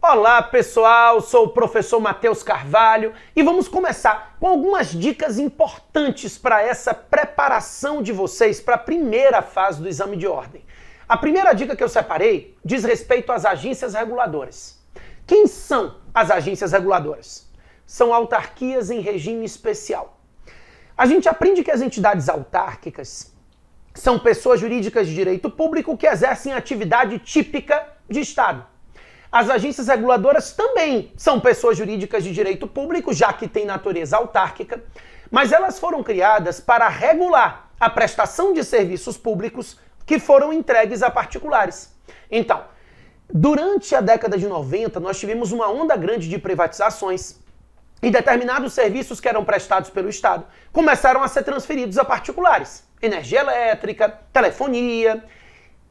Olá pessoal, sou o professor Matheus Carvalho e vamos começar com algumas dicas importantes para essa preparação de vocês para a primeira fase do exame de ordem. A primeira dica que eu separei diz respeito às agências reguladoras. Quem são as agências reguladoras? São autarquias em regime especial. A gente aprende que as entidades autárquicas são pessoas jurídicas de direito público que exercem atividade típica de Estado. As agências reguladoras também são pessoas jurídicas de direito público, já que têm natureza autárquica, mas elas foram criadas para regular a prestação de serviços públicos que foram entregues a particulares. Então, durante a década de 90, nós tivemos uma onda grande de privatizações e determinados serviços que eram prestados pelo Estado começaram a ser transferidos a particulares. Energia elétrica, telefonia,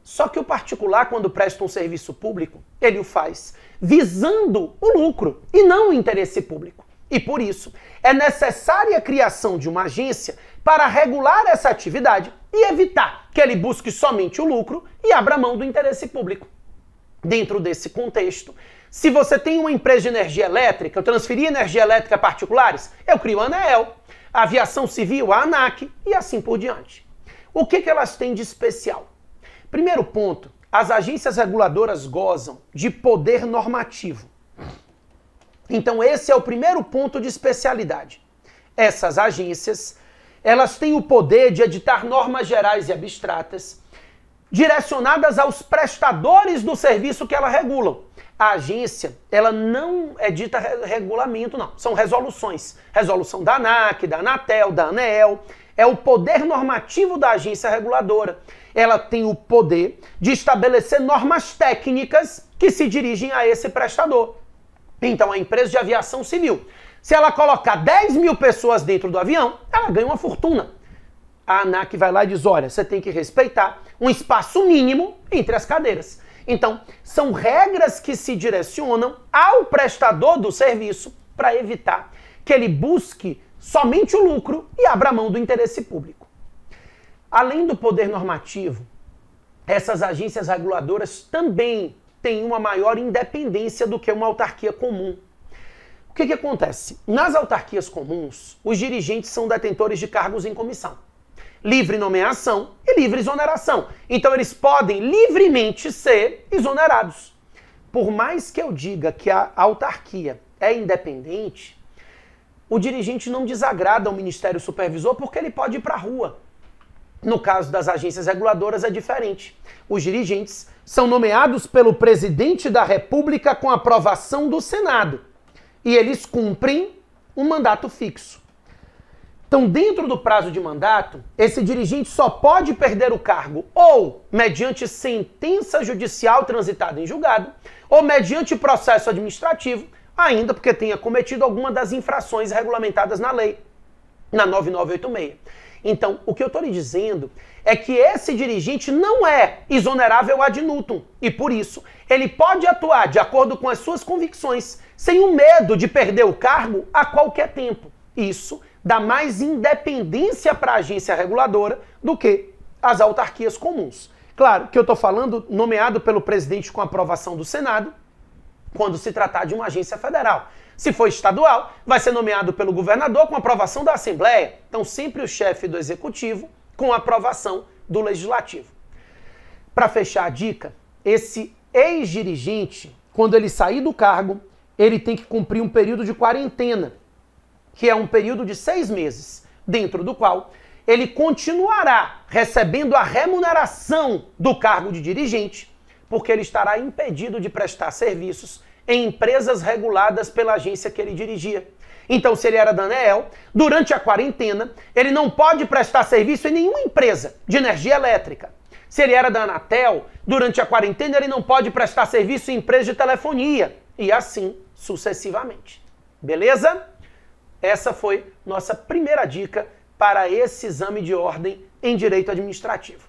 só que o particular, quando presta um serviço público, ele o faz visando o lucro e não o interesse público. E por isso, é necessária a criação de uma agência para regular essa atividade e evitar que ele busque somente o lucro e abra mão do interesse público. Dentro desse contexto, se você tem uma empresa de energia elétrica, eu transferi energia elétrica a particulares, eu crio a ANEEL, a aviação civil, a ANAC e assim por diante. O que, que elas têm de especial? Primeiro ponto: as agências reguladoras gozam de poder normativo. Então esse é o primeiro ponto de especialidade. Essas agências, elas têm o poder de editar normas gerais e abstratas direcionadas aos prestadores do serviço que ela regulam. A agência, ela não edita regulamento não, são resoluções, resolução da ANAC, da Anatel, da ANEEL, é o poder normativo da agência reguladora. Ela tem o poder de estabelecer normas técnicas que se dirigem a esse prestador. Então, a empresa de aviação civil, se ela colocar 10 mil pessoas dentro do avião, ela ganha uma fortuna. A ANAC vai lá e diz: olha, você tem que respeitar um espaço mínimo entre as cadeiras. Então, são regras que se direcionam ao prestador do serviço para evitar que ele busque somente o lucro e abra mão do interesse público. Além do poder normativo, essas agências reguladoras também têm uma maior independência do que uma autarquia comum. O que, que acontece? Nas autarquias comuns, os dirigentes são detentores de cargos em comissão. Livre nomeação e livre exoneração. Então, eles podem livremente ser exonerados. Por mais que eu diga que a autarquia é independente, o dirigente não desagrada ao Ministério Supervisor porque ele pode ir para a rua. No caso das agências reguladoras é diferente. Os dirigentes são nomeados pelo presidente da República com aprovação do Senado e eles cumprem um mandato fixo. Então, dentro do prazo de mandato, esse dirigente só pode perder o cargo ou mediante sentença judicial transitada em julgado, ou mediante processo administrativo, ainda porque tenha cometido alguma das infrações regulamentadas na lei, na 9986. Então, o que eu estou lhe dizendo é que esse dirigente não é exonerável ad nutum e, por isso, ele pode atuar de acordo com as suas convicções, sem o medo de perder o cargo a qualquer tempo. Isso dá mais independência para a agência reguladora do que as autarquias comuns. Claro que eu estou falando nomeado pelo presidente com aprovação do Senado, quando se tratar de uma agência federal. Se for estadual, vai ser nomeado pelo governador com aprovação da Assembleia. Então, sempre o chefe do executivo com aprovação do legislativo. Para fechar a dica, esse ex-dirigente, quando ele sair do cargo, ele tem que cumprir um período de quarentena, que é um período de seis meses, dentro do qual ele continuará recebendo a remuneração do cargo de dirigente, porque ele estará impedido de prestar serviços em empresas reguladas pela agência que ele dirigia. Então, se ele era Daniel, durante a quarentena, ele não pode prestar serviço em nenhuma empresa de energia elétrica. Se ele era da Anatel, durante a quarentena ele não pode prestar serviço em empresa de telefonia. E assim sucessivamente. Beleza? Essa foi nossa primeira dica para esse exame de ordem em direito administrativo.